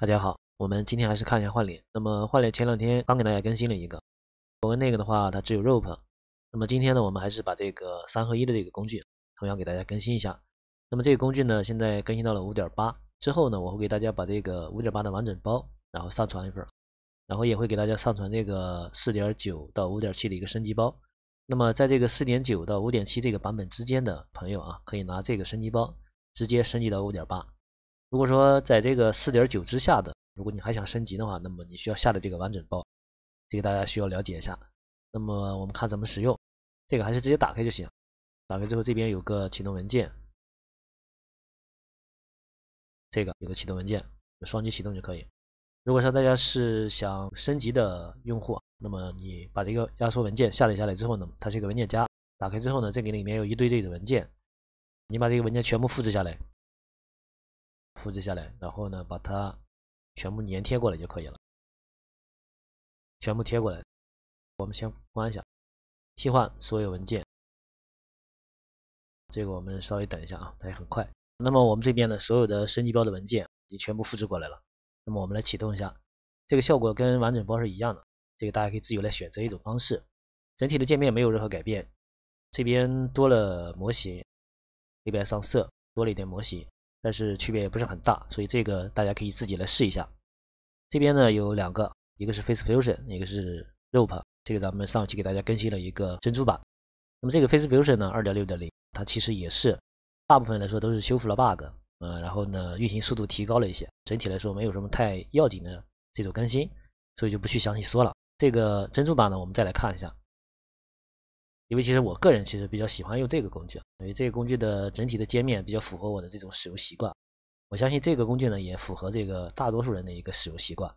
大家好，我们今天还是看一下换脸。那么换脸前两天刚给大家更新了一个，不过那个的话它只有 rope。那么今天呢，我们还是把这个三合一的这个工具，同样给大家更新一下。那么这个工具呢，现在更新到了五点八之后呢，我会给大家把这个五点八的完整包，然后上传一份，然后也会给大家上传这个四点九到五点七的一个升级包。那么在这个四点九到五点七这个版本之间的朋友啊，可以拿这个升级包直接升级到五点八。如果说在这个四点九之下的，如果你还想升级的话，那么你需要下的这个完整包，这个大家需要了解一下。那么我们看怎么使用，这个还是直接打开就行。打开之后，这边有个启动文件，这个有个启动文件，双击启动就可以。如果说大家是想升级的用户，那么你把这个压缩文件下载下来之后呢，它是一个文件夹，打开之后呢，这个里面有一堆这个文件，你把这个文件全部复制下来。复制下来，然后呢，把它全部粘贴过来就可以了。全部贴过来，我们先关一下，替换所有文件。这个我们稍微等一下啊，它也很快。那么我们这边呢，所有的升级包的文件已经全部复制过来了。那么我们来启动一下，这个效果跟完整包是一样的。这个大家可以自由来选择一种方式，整体的界面没有任何改变。这边多了模型，黑白上色，多了一点模型。但是区别也不是很大，所以这个大家可以自己来试一下。这边呢有两个，一个是 Face Fusion，一个是 Rope。这个咱们上期给大家更新了一个珍珠版。那么这个 Face Fusion 呢，二点六点零，它其实也是大部分来说都是修复了 bug，呃，然后呢运行速度提高了一些，整体来说没有什么太要紧的这种更新，所以就不去详细说了。这个珍珠版呢，我们再来看一下。因为其实我个人其实比较喜欢用这个工具，因为这个工具的整体的界面比较符合我的这种使用习惯。我相信这个工具呢也符合这个大多数人的一个使用习惯。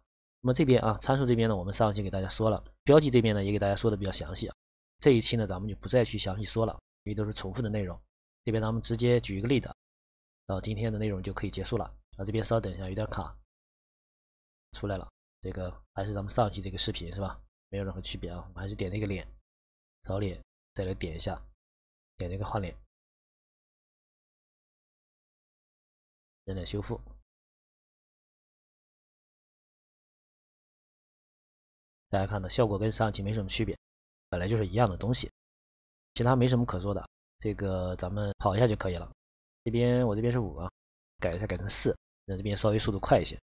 那么这边啊，参数这边呢，我们上一期给大家说了，标记这边呢也给大家说的比较详细啊。这一期呢，咱们就不再去详细说了，因为都是重复的内容。这边咱们直接举一个例子，然后今天的内容就可以结束了啊。这边稍等一下，有点卡，出来了。这个还是咱们上期这个视频是吧？没有任何区别啊。我们还是点这个脸，找脸。再来点一下，点这个换脸，人脸修复。大家看到效果跟上期没什么区别，本来就是一样的东西，其他没什么可做的。这个咱们跑一下就可以了。这边我这边是五啊，改一下改成四，那这边稍微速度快一些。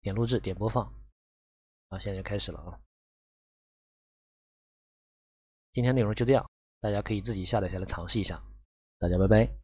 点录制，点播放，啊，现在就开始了啊。今天内容就这样。大家可以自己下载下来尝试一下，大家拜拜。